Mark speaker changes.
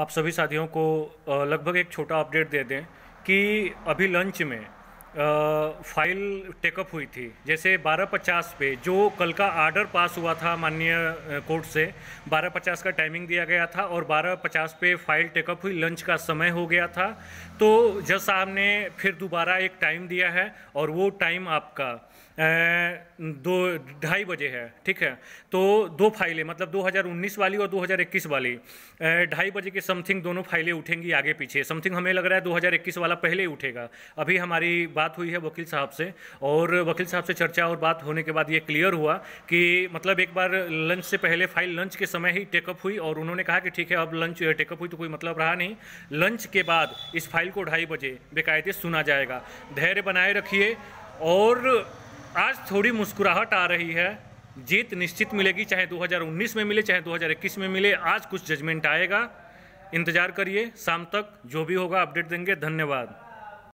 Speaker 1: आप सभी साथियों को लगभग एक छोटा अपडेट दे दें कि अभी लंच में फाइल टेकअप हुई थी जैसे 1250 पे जो कल का आर्डर पास हुआ था माननीय कोर्ट से 1250 का टाइमिंग दिया गया था और 1250 पे फाइल टेकअप हुई लंच का समय हो गया था तो जज साहब ने फिर दोबारा एक टाइम दिया है और वो टाइम आपका दो ढाई बजे है ठीक है तो दो फाइलें मतलब 2019 वाली और 2021 वाली ढाई बजे के समथिंग दोनों फाइलें उठेंगी आगे पीछे समथिंग हमें लग रहा है 2021 वाला पहले ही उठेगा अभी हमारी बात हुई है वकील साहब से और वकील साहब से चर्चा और बात होने के बाद ये क्लियर हुआ कि मतलब एक बार लंच से पहले फाइल लंच के समय ही टेकअप हुई और उन्होंने कहा कि ठीक है अब लंच टेकअप हुई तो कोई मतलब रहा नहीं लंच के बाद इस फाइल को ढाई बजे बेकायदे सुना जाएगा धैर्य बनाए रखिए और आज थोड़ी मुस्कुराहट आ रही है जीत निश्चित मिलेगी चाहे 2019 में मिले चाहे 2021 में मिले आज कुछ जजमेंट आएगा इंतज़ार करिए शाम तक जो भी होगा अपडेट देंगे धन्यवाद